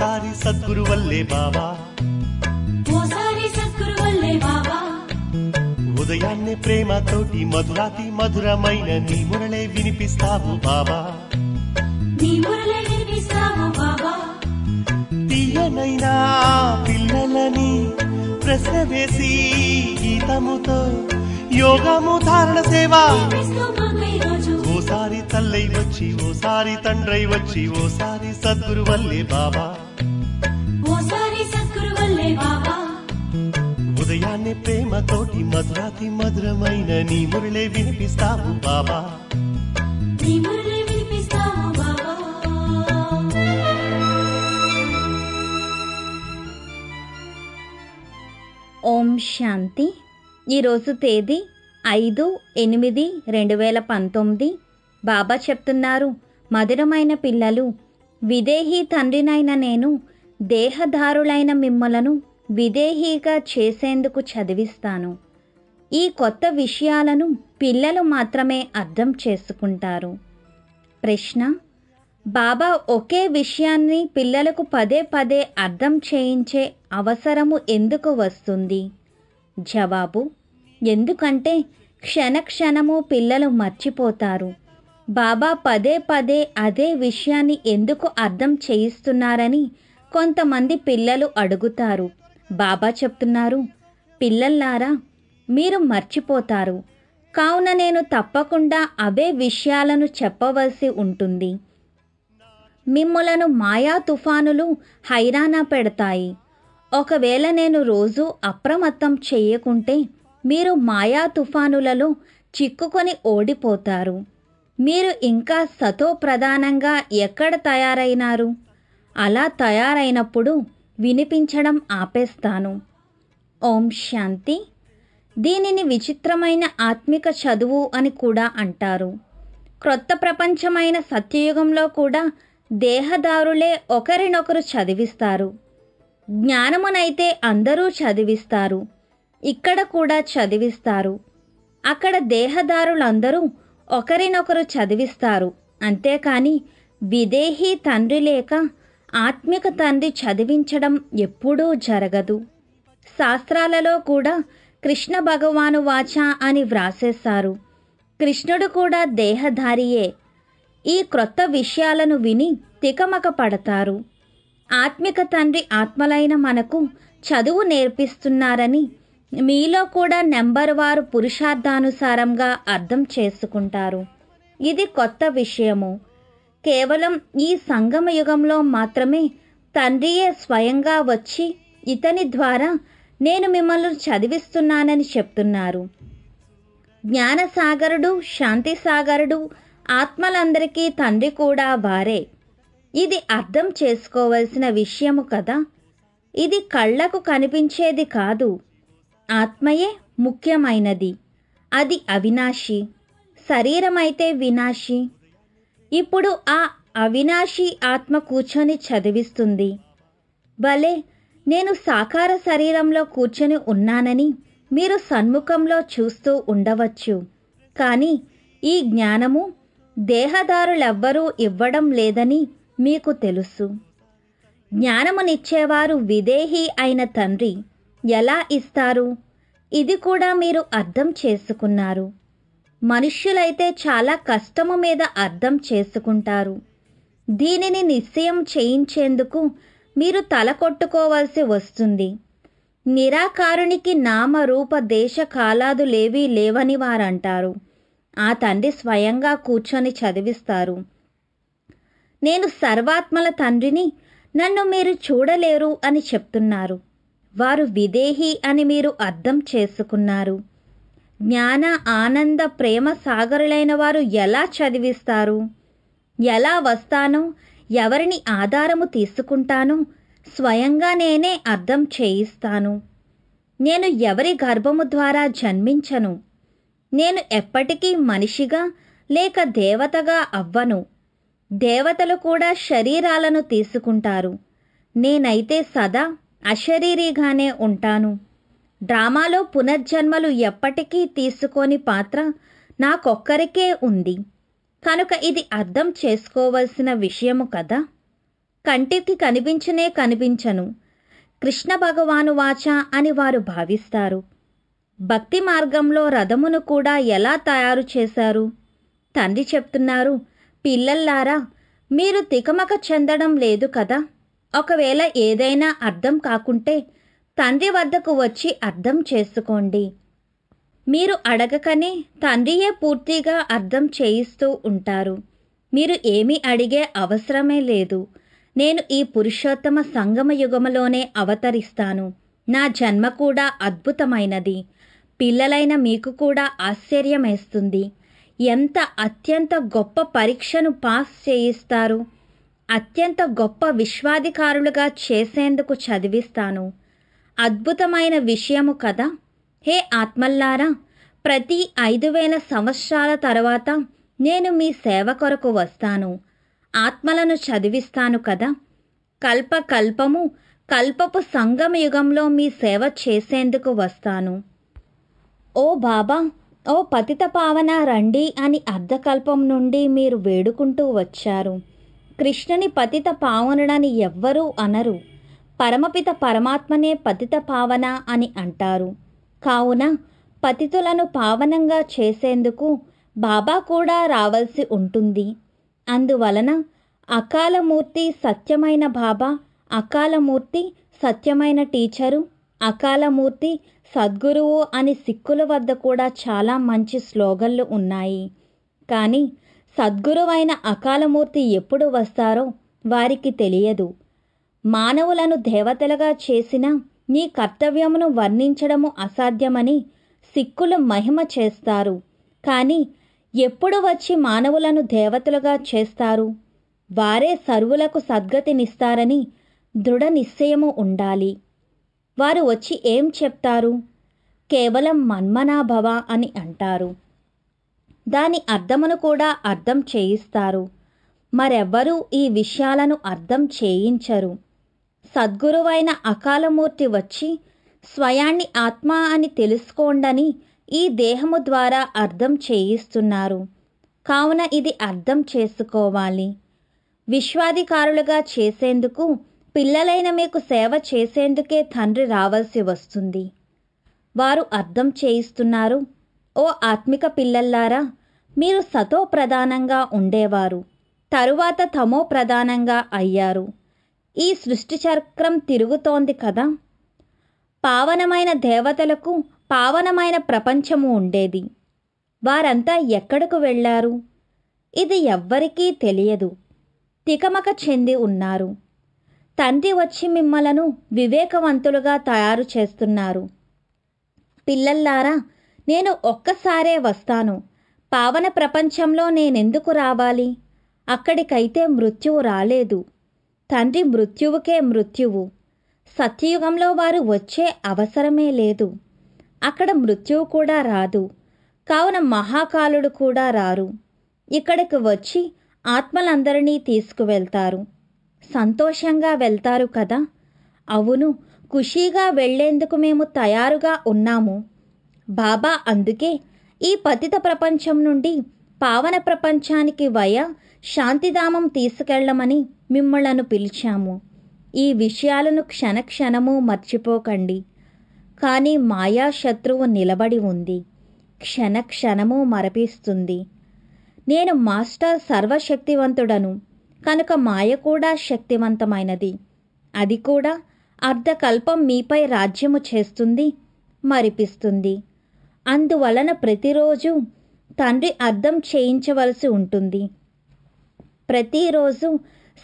ఓసారి సద్గురు వల్లే బాబా ఉదయాన్నే ప్రేమతోటి మధురాతి మధురమైన నీ మురళే వినిపిస్తావు బాబా తీయనైనా పిల్లలని ప్రశ్న వేసి గీతముతో యోగము ధారణ సేవా ఓసారి తల్లై వచ్చి ఓసారి తండ్రై వచ్చి ఓసారి సద్గురు వల్లే బాబా వినే ప్రేమతోటి మధురాతి మధురమైన నీ మురళే వినిపిస్తావు బాబా నీ మురళే వినిపిస్తావు బాబా ఓం శాంతి ఈరోజు తేదీ ఐదు ఎనిమిది రెండు వేల పంతొమ్మిది బాబా చెప్తున్నారు మధురమైన పిల్లలు విదేహీ తండ్రినైన నేను దేహదారులైన మిమ్మలను విదేహీగా చేసేందుకు చదివిస్తాను ఈ కొత్త విషయాలను పిల్లలు మాత్రమే అర్థం చేసుకుంటారు ప్రశ్న బాబా ఒకే విషయాన్ని పిల్లలకు పదే పదే అర్థం చేయించే అవసరము ఎందుకు వస్తుంది జవాబు ఎందుకంటే క్షణక్షణము పిల్లలు మర్చిపోతారు బాబా పదే పదే అదే విషయాన్ని ఎందుకు అర్థం చేయిస్తున్నారని కొంతమంది పిల్లలు అడుగుతారు బాబా చెప్తున్నారు పిల్లల్లారా మీరు మర్చిపోతారు కావున నేను తప్పకుండా అవే విషయాలను చెప్పవలసి ఉంటుంది మిమ్మలను మాయా తుఫానులు హైరానా పెడతాయి ఒకవేళ నేను రోజు అప్రమత్తం చేయకుంటే మీరు మాయా తుఫానులలో చిక్కుకొని ఓడిపోతారు మీరు ఇంకా సతో ప్రధానంగా ఎక్కడ తయారైనారు అలా తయారైనప్పుడు వినిపించడం ఆపేస్తాను ఓం శాంతి దీనిని విచిత్రమైన ఆత్మిక చదువు అని కూడా అంటారు క్రొత్త ప్రపంచమైన సత్యయుగంలో కూడా దేహదారులే ఒకరినొకరు చదివిస్తారు జ్ఞానమునైతే అందరూ చదివిస్తారు ఇక్కడ కూడా చదివిస్తారు అక్కడ దేహదారులందరూ ఒకరినొకరు చదివిస్తారు అంతేకాని విదేహీ తండ్రి లేక ఆత్మిక తండ్రి చదివించడం ఎప్పుడూ జరగదు శాస్త్రాలలో కూడా కృష్ణ భగవాను వాచ అని వ్రాసేశారు కృష్ణుడు కూడా దేహధారియే ఈ క్రొత్త విషయాలను విని తికమక పడతారు ఆత్మిక తండ్రి ఆత్మలైన మనకు చదువు నేర్పిస్తున్నారని మీలో కూడా నెంబర్ వారు పురుషార్థానుసారంగా అర్థం చేసుకుంటారు ఇది కొత్త విషయము కేవలం ఈ సంగమ యుగంలో మాత్రమే తండ్రియే స్వయంగా వచ్చి ఇతని ద్వారా నేను మిమ్మల్ని చదివిస్తున్నానని చెప్తున్నారు జ్ఞానసాగరుడు శాంతిసాగరుడు ఆత్మలందరికీ తండ్రి కూడా వారే ఇది అర్థం చేసుకోవలసిన విషయము కదా ఇది కళ్ళకు కనిపించేది కాదు ఆత్మయే ముఖ్యమైనది అది అవినాశి శరీరమైతే వినాశి ఇప్పుడు ఆ అవినాశి ఆత్మ కూర్చొని చదివిస్తుంది భలే నేను సాకార శరీరంలో కూర్చొని ఉన్నానని మీరు సన్ముఖంలో చూస్తూ ఉండవచ్చు కానీ ఈ జ్ఞానము దేహదారులెవ్వరూ ఇవ్వడం లేదని మీకు తెలుసు జ్ఞానమునిచ్చేవారు విదేహి అయిన తండ్రి ఎలా ఇస్తారు ఇది కూడా మీరు అర్థం చేసుకున్నారు మనుష్యులైతే చాలా కష్టము మీద అర్థం చేసుకుంటారు దీనిని నిశ్చయం చేయించేందుకు మీరు తల కొట్టుకోవాల్సి వస్తుంది నిరాకారునికి నామరూప దేశ కాలాదు లేవీ లేవని వారంటారు ఆ తండ్రి స్వయంగా కూర్చొని చదివిస్తారు నేను సర్వాత్మల తండ్రిని నన్ను మీరు చూడలేరు అని చెప్తున్నారు వారు విదేహి అని మీరు అర్థం చేసుకున్నారు జ్ఞాన ఆనంద ప్రేమ సాగరులైన వారు ఎలా చదివిస్తారు ఎలా వస్తానో ఎవరిని ఆధారము తీసుకుంటానో స్వయంగా నేనే అర్థం చేయిస్తాను నేను ఎవరి గర్భము ద్వారా జన్మించను నేను ఎప్పటికీ మనిషిగా లేక దేవతగా అవ్వను దేవతలు కూడా శరీరాలను తీసుకుంటారు నేనైతే సదా అశరీరిగానే ఉంటాను డ్రామాలో పునర్జన్మలు ఎప్పటికీ తీసుకోని పాత్ర నాకొక్కరికే ఉంది కనుక ఇది అర్థం చేసుకోవలసిన విషయము కదా కంటికి కనిపించనే కనిపించను కృష్ణ భగవాను వాచ అని వారు భావిస్తారు భక్తి మార్గంలో రథమును కూడా ఎలా తయారు చేశారు తండ్రి చెప్తున్నారు పిల్లల్లారా మీరు తికమక చెందడం లేదు కదా ఒకవేళ ఏదైనా అర్థం కాకుంటే తండ్రి వద్దకు వచ్చి అర్థం చేసుకోండి మీరు అడగకనే తండ్రియే పూర్తిగా అర్థం చేయిస్తూ ఉంటారు మీరు ఏమీ అడిగే అవసరమే లేదు నేను ఈ పురుషోత్తమ సంగమ యుగములోనే అవతరిస్తాను నా జన్మ కూడా అద్భుతమైనది పిల్లలైన మీకు కూడా ఆశ్చర్యమేస్తుంది ఎంత అత్యంత గొప్ప పరీక్షను పాస్ చేయిస్తారు అత్యంత గొప్ప విశ్వాధికారులుగా చేసేందుకు చదివిస్తాను అద్భుతమైన విషయము కదా హే ఆత్మల్లారా ప్రతి ఐదు వేల సంవత్సరాల తర్వాత నేను మీ సేవ కొరకు వస్తాను ఆత్మలను చదివిస్తాను కదా కల్ప కల్పము కల్పపు సంగమ యుగంలో మీ సేవ చేసేందుకు వస్తాను ఓ బాబా ఓ పతిత పావన రండి అని అర్ధకల్పం నుండి మీరు వేడుకుంటూ వచ్చారు కృష్ణుని పతిత పావనుడని ఎవ్వరూ అనరు పరమపిత పరమాత్మనే పతిత పావన అని అంటారు కావున పతితులను పావనంగా చేసేందుకు బాబా కూడా రావలసి ఉంటుంది అందువలన అకాలమూర్తి సత్యమైన బాబా అకాలమూర్తి సత్యమైన టీచరు అకాలమూర్తి సద్గురువు అని సిక్కుల వద్ద కూడా చాలా మంచి స్లోగన్లు ఉన్నాయి కానీ సద్గురువైన అకాలమూర్తి ఎప్పుడు వస్తారో వారికి తెలియదు మానవులను దేవతలుగా చేసిన నీ కర్తవ్యమును వర్ణించడము అసాధ్యమని సిక్కులు మహిమ చేస్తారు కానీ ఎప్పుడు వచ్చి మానవులను దేవతలుగా చేస్తారు వారే సర్వులకు సద్గతినిస్తారని దృఢ నిశ్చయము ఉండాలి వారు వచ్చి ఏం చెప్తారు కేవలం మన్మనాభవ అని అంటారు దాని అర్థమును కూడా అర్థం చేయిస్తారు మరెవ్వరూ ఈ విషయాలను అర్థం చేయించరు సద్గురువైన అకాలమూర్తి వచ్చి స్వయాన్ని ఆత్మ అని తెలుసుకోండని ఈ దేహము ద్వారా అర్థం చేయిస్తున్నారు కావున ఇది అర్థం చేసుకోవాలి విశ్వాధికారులుగా చేసేందుకు పిల్లలైన మీకు సేవ చేసేందుకే తండ్రి రావాల్సి వస్తుంది వారు అర్థం చేయిస్తున్నారు ఓ ఆత్మిక పిల్లల్లారా మీరు సతో ప్రధానంగా ఉండేవారు తరువాత తమో ప్రధానంగా అయ్యారు ఈ సృష్టి చక్రం తిరుగుతోంది కదా పావనమైన దేవతలకు పావనమైన ప్రపంచము ఉండేది వారంతా ఎక్కడకు వెళ్ళారు ఇది ఎవ్వరికీ తెలియదు తికమక చెంది ఉన్నారు తండ్రి వచ్చి మిమ్మలను వివేకవంతులుగా తయారు చేస్తున్నారు పిల్లల్లారా నేను ఒక్కసారే వస్తాను పావన ప్రపంచంలో నేనెందుకు రావాలి అక్కడికైతే మృత్యువు రాలేదు తండ్రి మృత్యువుకే మృత్యువు సత్యయుగంలో వారు వచ్చే అవసరమే లేదు అక్కడ మృత్యువు కూడా రాదు కావున మహాకాలుడు కూడా రారు ఇక్కడికి వచ్చి ఆత్మలందరినీ తీసుకువెళ్తారు సంతోషంగా వెళ్తారు కదా అవును ఖుషీగా వెళ్లేందుకు మేము తయారుగా ఉన్నాము బాబా అందుకే ఈ పతిత ప్రపంచం నుండి పావన ప్రపంచానికి వయ శాంతిధామం తీసుకెళ్లమని మిమ్మలను పిలిచాము ఈ విషయాలను క్షణక్షణము మర్చిపోకండి కానీ మాయా శత్రువు నిలబడి ఉంది క్షణక్షణము మరపిస్తుంది నేను మాస్టర్ సర్వశక్తివంతుడను కనుక మాయ కూడా శక్తివంతమైనది అది కూడా అర్ధకల్పం మీపై రాజ్యము చేస్తుంది మరిపిస్తుంది అందువలన ప్రతిరోజు తండ్రి అర్థం చేయించవలసి ఉంటుంది ప్రతిరోజు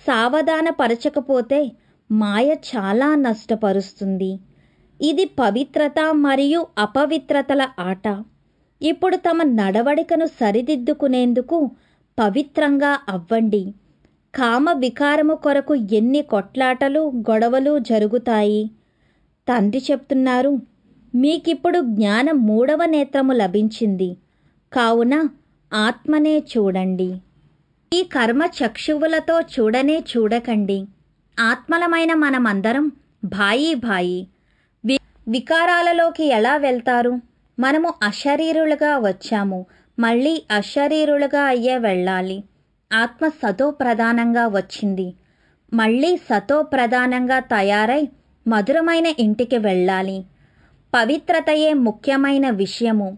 సావధానపరచకపోతే మాయ చాలా నష్టపరుస్తుంది ఇది పవిత్రత మరియు అపవిత్రతల ఆట ఇప్పుడు తమ నడవడికను సరిదిద్దుకునేందుకు పవిత్రంగా అవ్వండి కామ వికారము కొరకు ఎన్ని కొట్లాటలు గొడవలు జరుగుతాయి తండ్రి చెప్తున్నారు మీకిప్పుడు జ్ఞాన మూడవ నేత్రము లభించింది కావున ఆత్మనే చూడండి ఈ కర్మ చక్షువులతో చూడనే చూడకండి ఆత్మలమైన మనమందరం భాయి భాయి వి వికారాలలోకి ఎలా వెళ్తారు మనము అశరీరులుగా వచ్చాము మళ్ళీ అశరీరులుగా అయ్యే వెళ్ళాలి ఆత్మ సతో ప్రధానంగా వచ్చింది మళ్ళీ సతో ప్రధానంగా తయారై మధురమైన ఇంటికి వెళ్ళాలి పవిత్రతయే ముఖ్యమైన విషయము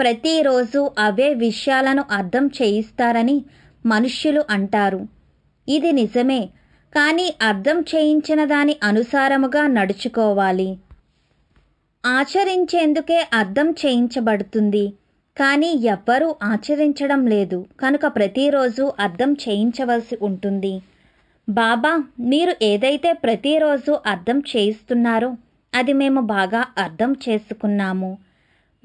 ప్రతిరోజు అవే విషయాలను అర్థం చేయిస్తారని మనుష్యులు అంటారు ఇది నిజమే కానీ అర్థం చేయించిన దాని అనుసారముగా నడుచుకోవాలి ఆచరించేందుకే అర్థం చేయించబడుతుంది కానీ ఎవ్వరూ ఆచరించడం లేదు కనుక ప్రతిరోజు అర్థం చేయించవలసి ఉంటుంది బాబా మీరు ఏదైతే ప్రతిరోజు అర్థం చేయిస్తున్నారో అది మేము బాగా అర్థం చేసుకున్నాము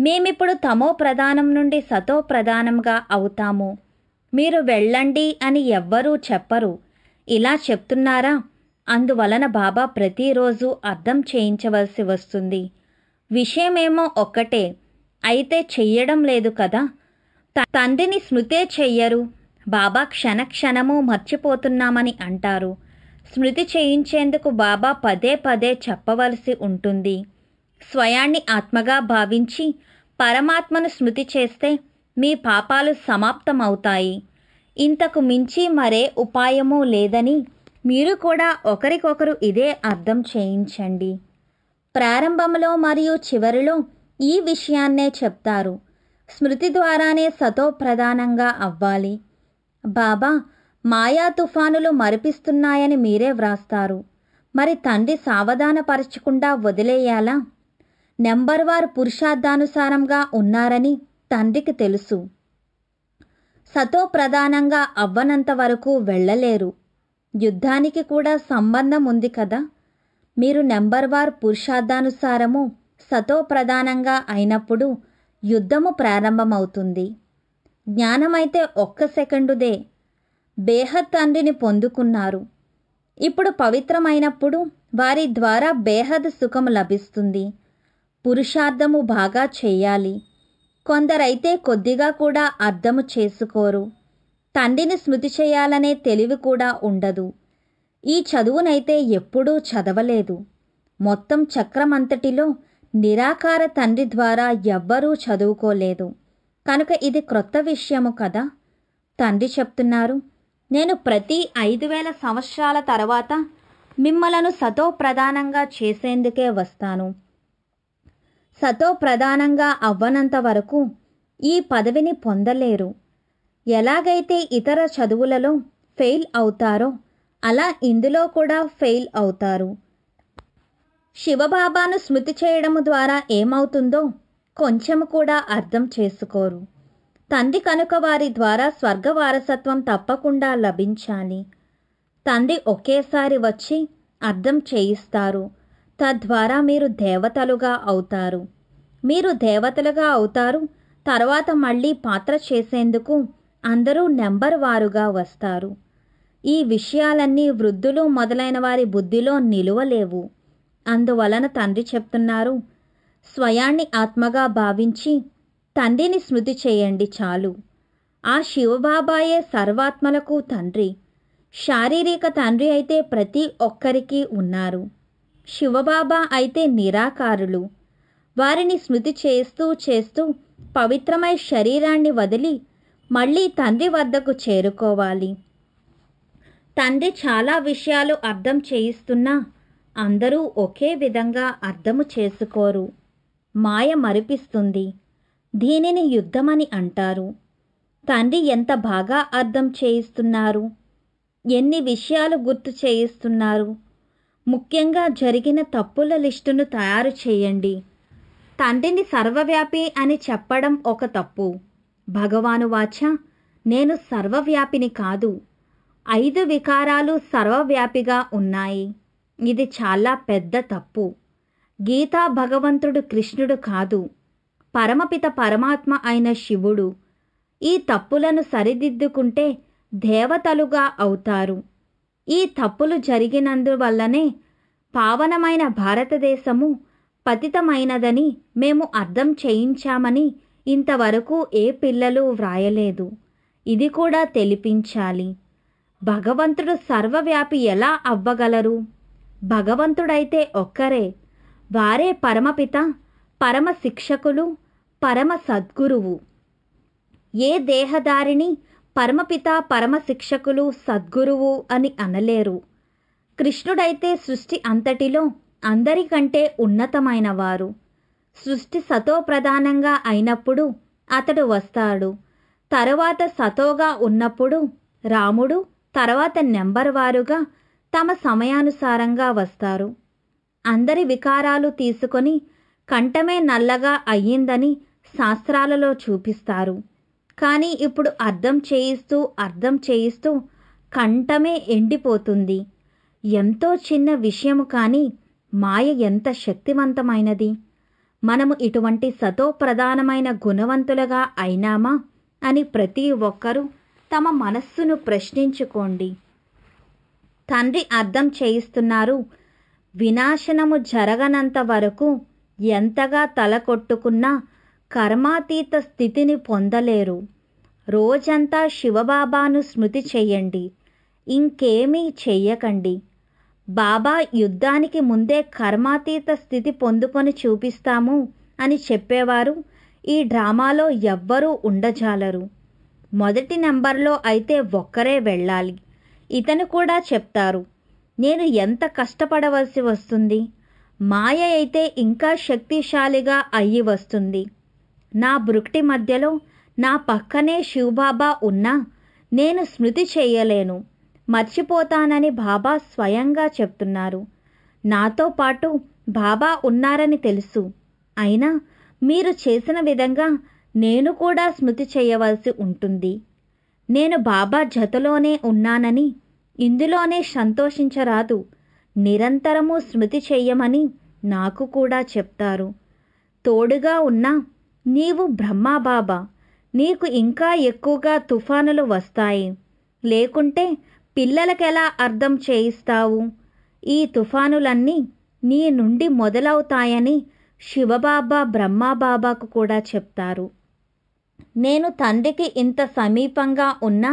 మేమిప్పుడు తమో ప్రధానం నుండి సతో ప్రధానంగా అవుతాము మీరు వెళ్ళండి అని ఎవ్వరూ చెప్పరు ఇలా చెప్తున్నారా అందువలన బాబా ప్రతిరోజు అర్థం చేయించవలసి వస్తుంది విషయమేమో ఒక్కటే అయితే చెయ్యడం లేదు కదా తండ్రిని స్మృతే చెయ్యరు బాబా క్షణక్షణము మర్చిపోతున్నామని అంటారు స్మృతి చేయించేందుకు బాబా పదే పదే చెప్పవలసి ఉంటుంది స్వయాన్ని ఆత్మగా భావించి పరమాత్మను స్మృతి చేస్తే మీ పాపాలు సమాప్తమవుతాయి ఇంతకు మించి మరే ఉపాయము లేదని మీరు కూడా ఒకరికొకరు ఇదే అర్థం చేయించండి ప్రారంభంలో మరియు చివరిలో ఈ విషయాన్నే చెప్తారు స్మృతి ద్వారానే సతో ప్రధానంగా అవ్వాలి బాబా మాయా తుఫానులు మరిపిస్తున్నాయని మీరే వ్రాస్తారు మరి తండ్రి సావధానపరచకుండా వదిలేయాలా నెంబర్ వారు పురుషార్థానుసారంగా ఉన్నారని తండ్రికి తెలుసు సతో ప్రధానంగా అవ్వనంత వరకు వెళ్ళలేరు యుద్ధానికి కూడా సంబంధం ఉంది కదా మీరు నెంబర్ వార్ పురుషార్థానుసారము సతో ప్రధానంగా అయినప్పుడు యుద్ధము ప్రారంభమవుతుంది జ్ఞానమైతే ఒక్క సెకండుదే బేహత్ తండ్రిని పొందుకున్నారు ఇప్పుడు పవిత్రమైనప్పుడు వారి ద్వారా బేహద్ సుఖం లభిస్తుంది పురుషార్థము బాగా చేయాలి కొందరైతే కొద్దిగా కూడా అర్థము చేసుకోరు తండ్రిని స్మృతి చేయాలనే తెలివి కూడా ఉండదు ఈ చదువునైతే ఎప్పుడూ చదవలేదు మొత్తం చక్రమంతటిలో నిరాకార తండ్రి ద్వారా ఎవ్వరూ చదువుకోలేదు కనుక ఇది క్రొత్త విషయము కదా తండ్రి చెప్తున్నారు నేను ప్రతి ఐదు వేల సంవత్సరాల తర్వాత మిమ్మలను సతో ప్రధానంగా చేసేందుకే వస్తాను సతో ప్రధానంగా అవ్వనంత వరకు ఈ పదవిని పొందలేరు ఎలాగైతే ఇతర చదువులలో ఫెయిల్ అవుతారో అలా ఇందులో కూడా ఫెయిల్ అవుతారు శివబాబాను స్మృతి చేయడము ద్వారా ఏమవుతుందో కొంచెం కూడా అర్థం చేసుకోరు తండ్రి కనుక వారి ద్వారా స్వర్గ వారసత్వం తప్పకుండా లభించాలి తండ్రి ఒకేసారి వచ్చి అర్థం చేయిస్తారు తద్వారా మీరు దేవతలుగా అవుతారు మీరు దేవతలుగా అవుతారు తర్వాత మళ్ళీ పాత్ర చేసేందుకు అందరూ నెంబర్ వారుగా వస్తారు ఈ విషయాలన్నీ వృద్ధులు మొదలైన వారి బుద్ధిలో నిలువలేవు అందువలన తండ్రి చెప్తున్నారు స్వయాన్ని ఆత్మగా భావించి తండ్రిని స్మృతి చేయండి చాలు ఆ శివబాబాయే సర్వాత్మలకు తండ్రి శారీరక తండ్రి అయితే ప్రతి ఒక్కరికి ఉన్నారు శివబాబా అయితే నిరాకారులు వారిని స్మృతి చేస్తూ చేస్తూ పవిత్రమై శరీరాన్ని వదిలి మళ్ళీ తండ్రి వద్దకు చేరుకోవాలి తండ్రి చాలా విషయాలు అర్థం చేయిస్తున్నా అందరూ ఒకే విధంగా అర్థము చేసుకోరు మాయ మరిపిస్తుంది దీనిని యుద్ధమని అంటారు తండ్రి ఎంత బాగా అర్థం చేయిస్తున్నారు ఎన్ని విషయాలు గుర్తు చేయిస్తున్నారు ముఖ్యంగా జరిగిన తప్పుల లిస్టును తయారు చేయండి తండ్రిని సర్వవ్యాపి అని చెప్పడం ఒక తప్పు భగవాను వాచ నేను సర్వవ్యాపిని కాదు ఐదు వికారాలు సర్వవ్యాపిగా ఉన్నాయి ఇది చాలా పెద్ద తప్పు గీతా భగవంతుడు కృష్ణుడు కాదు పరమపిత పరమాత్మ అయిన శివుడు ఈ తప్పులను సరిదిద్దుకుంటే దేవతలుగా అవుతారు ఈ తప్పులు జరిగినందువల్లనే పావనమైన భారతదేశము పతితమైనదని మేము అర్థం చేయించామని ఇంతవరకు ఏ పిల్లలు వ్రాయలేదు ఇది కూడా తెలిపించాలి భగవంతుడు సర్వవ్యాపి ఎలా అవ్వగలరు భగవంతుడైతే ఒక్కరే వారే పరమపిత పరమ శిక్షకులు పరమ సద్గురువు ఏ దేహదారిని పరమపిత పరమశిక్షకులు సద్గురువు అని అనలేరు కృష్ణుడైతే సృష్టి అంతటిలో అందరికంటే ఉన్నతమైనవారు సృష్టి సతో ప్రధానంగా అయినప్పుడు అతడు వస్తాడు తరువాత సతోగా ఉన్నప్పుడు రాముడు తర్వాత నెంబర్ వారుగా తమ సమయానుసారంగా వస్తారు అందరి వికారాలు తీసుకొని కంఠమే నల్లగా అయ్యిందని శాస్త్రాలలో చూపిస్తారు కానీ ఇప్పుడు అర్థం చేయిస్తూ అర్థం చేయిస్తూ కంఠమే ఎండిపోతుంది ఎంతో చిన్న విషయము కానీ మాయ ఎంత శక్తివంతమైనది మనము ఇటువంటి సతో ప్రధానమైన గుణవంతులుగా అయినామా అని ప్రతి ఒక్కరూ తమ మనస్సును ప్రశ్నించుకోండి తండ్రి అర్థం చేయిస్తున్నారు వినాశనము జరగనంత వరకు ఎంతగా తలకొట్టుకున్నా కర్మాతీత స్థితిని పొందలేరు రోజంతా శివబాబాను స్మృతి చెయ్యండి ఇంకేమీ చెయ్యకండి బాబా యుద్ధానికి ముందే కర్మాతీత స్థితి పొందుకొని చూపిస్తాము అని చెప్పేవారు ఈ డ్రామాలో ఎవ్వరూ ఉండజాలరు మొదటి నెంబర్లో అయితే ఒక్కరే వెళ్ళాలి ఇతను కూడా చెప్తారు నేను ఎంత కష్టపడవలసి వస్తుంది మాయ అయితే ఇంకా శక్తిశాలిగా అయ్యి వస్తుంది నా బృక్టి మధ్యలో నా పక్కనే శివబాబా ఉన్నా నేను స్మృతి చేయలేను మర్చిపోతానని బాబా స్వయంగా చెప్తున్నారు నాతో పాటు బాబా ఉన్నారని తెలుసు అయినా మీరు చేసిన విధంగా నేను కూడా స్మృతి చేయవలసి ఉంటుంది నేను బాబా జతలోనే ఉన్నానని ఇందులోనే సంతోషించరాదు నిరంతరము స్మృతి చెయ్యమని నాకు కూడా చెప్తారు తోడుగా ఉన్నా నీవు బ్రహ్మాబాబా నీకు ఇంకా ఎక్కువగా తుఫానులు వస్తాయి లేకుంటే పిల్లలకెలా అర్థం చేయిస్తావు ఈ తుఫానులన్నీ నీ నుండి మొదలవుతాయని శివబాబా బ్రహ్మాబాబాకు కూడా చెప్తారు నేను తండ్రికి ఇంత సమీపంగా ఉన్నా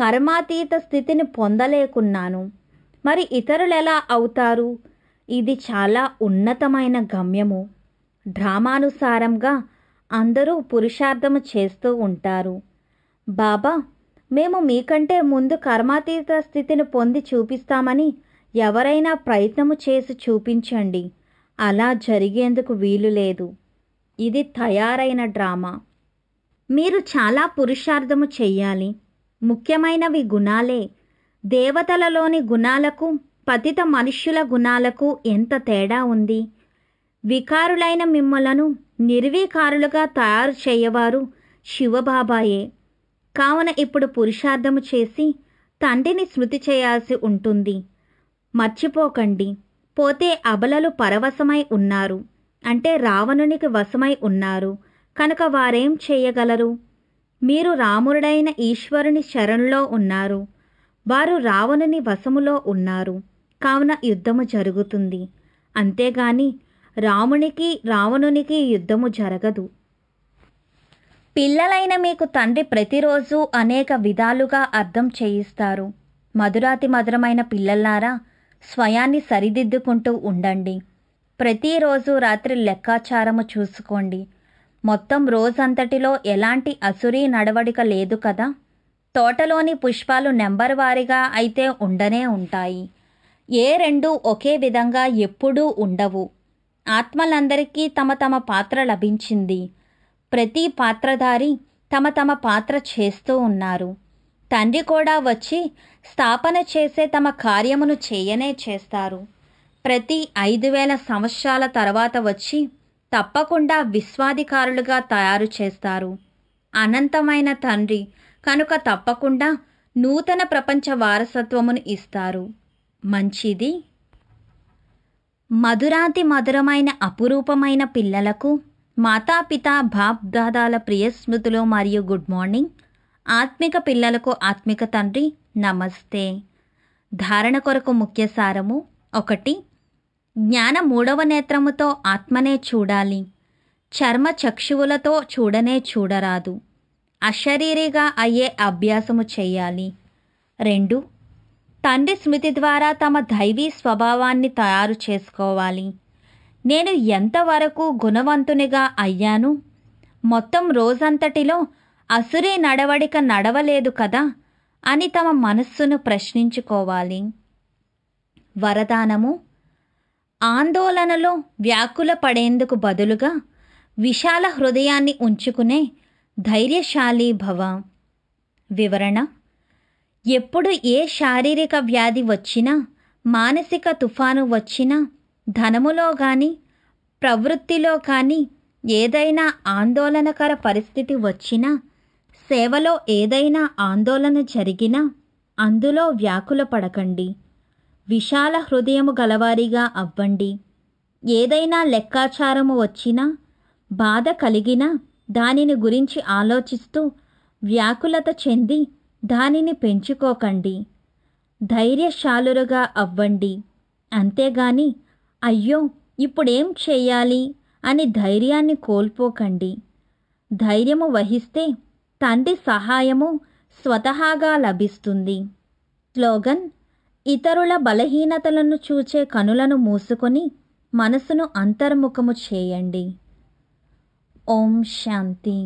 కర్మాతీత స్థితిని పొందలేకున్నాను మరి ఇతరులెలా అవుతారు ఇది చాలా ఉన్నతమైన గమ్యము డ్రామానుసారంగా అందరూ పురుషార్థము చేస్తూ ఉంటారు బాబా మేము మీకంటే ముందు కర్మాతీత స్థితిని పొంది చూపిస్తామని ఎవరైనా ప్రయత్నము చేసి చూపించండి అలా జరిగేందుకు వీలు లేదు ఇది తయారైన డ్రామా మీరు చాలా పురుషార్థము చెయ్యాలి ముఖ్యమైనవి గుణాలే దేవతలలోని గుణాలకు పతిత మనుష్యుల గుణాలకు ఎంత తేడా ఉంది వికారులైన మిమ్మలను నిర్వీకారులుగా తయారు చేయవారు శివబాబాయే కావున ఇప్పుడు పురుషార్థము చేసి తండ్రిని స్మృతి చేయాల్సి ఉంటుంది మర్చిపోకండి పోతే అబలలు పరవశమై ఉన్నారు అంటే రావణునికి వశమై ఉన్నారు కనుక వారేం చేయగలరు మీరు రాముడైన ఈశ్వరుని శరణులో ఉన్నారు వారు రావణుని వశములో ఉన్నారు కావున యుద్ధము జరుగుతుంది అంతేగాని రామునికి రావణునికి యుద్ధము జరగదు పిల్లలైన మీకు తండ్రి ప్రతిరోజు అనేక విధాలుగా అర్థం చేయిస్తారు మధురాతి మధురమైన పిల్లలారా స్వయాన్ని సరిదిద్దుకుంటూ ఉండండి ప్రతిరోజు రాత్రి లెక్కాచారము చూసుకోండి మొత్తం రోజంతటిలో ఎలాంటి అసురీ నడవడిక లేదు కదా తోటలోని పుష్పాలు నెంబర్ వారీగా అయితే ఉండనే ఉంటాయి ఏ రెండు ఒకే విధంగా ఎప్పుడూ ఉండవు ఆత్మలందరికీ తమ తమ పాత్ర లభించింది ప్రతి పాత్రధారి తమ తమ పాత్ర చేస్తూ ఉన్నారు తండ్రి కూడా వచ్చి స్థాపన చేసే తమ కార్యమును చేయనే చేస్తారు ప్రతి ఐదు వేల సంవత్సరాల తర్వాత వచ్చి తప్పకుండా విశ్వాధికారులుగా తయారు చేస్తారు అనంతమైన తండ్రి కనుక తప్పకుండా నూతన ప్రపంచ వారసత్వమును ఇస్తారు మంచిది మధురాతి మధురమైన అపురూపమైన పిల్లలకు మాతాపిత బాప్ దాదాల ప్రియ స్మృతులు మరియు గుడ్ మార్నింగ్ ఆత్మిక పిల్లలకు ఆత్మిక తండ్రి నమస్తే ధారణ కొరకు ముఖ్య సారము ఒకటి జ్ఞాన మూడవ నేత్రముతో ఆత్మనే చూడాలి చర్మ చక్షువులతో చూడనే చూడరాదు అశరీరిగా అయ్యే అభ్యాసము చేయాలి రెండు తండ్రి స్మృతి ద్వారా తమ దైవీ స్వభావాన్ని తయారు చేసుకోవాలి నేను ఎంతవరకు గుణవంతునిగా అయ్యాను మొత్తం రోజంతటిలో అసురే నడవడిక నడవలేదు కదా అని తమ మనస్సును ప్రశ్నించుకోవాలి వరదానము ఆందోళనలో వ్యాకుల పడేందుకు బదులుగా విశాల హృదయాన్ని ఉంచుకునే ధైర్యశాలి భవ వివరణ ఎప్పుడు ఏ శారీరక వ్యాధి వచ్చినా మానసిక తుఫాను వచ్చినా ధనములో కానీ ప్రవృత్తిలో కానీ ఏదైనా ఆందోళనకర పరిస్థితి వచ్చినా సేవలో ఏదైనా ఆందోళన జరిగినా అందులో వ్యాకుల పడకండి విశాల హృదయము గలవారిగా అవ్వండి ఏదైనా లెక్కాచారము వచ్చినా బాధ కలిగినా దానిని గురించి ఆలోచిస్తూ వ్యాకులత చెంది దానిని పెంచుకోకండి ధైర్యశాలురుగా అవ్వండి అంతేగాని అయ్యో ఇప్పుడేం చేయాలి అని ధైర్యాన్ని కోల్పోకండి ధైర్యము వహిస్తే తండ్రి సహాయము స్వతహాగా లభిస్తుంది స్లోగన్ ఇతరుల బలహీనతలను చూచే కనులను మూసుకొని మనసును అంతర్ముఖము చేయండి ఓం శాంతి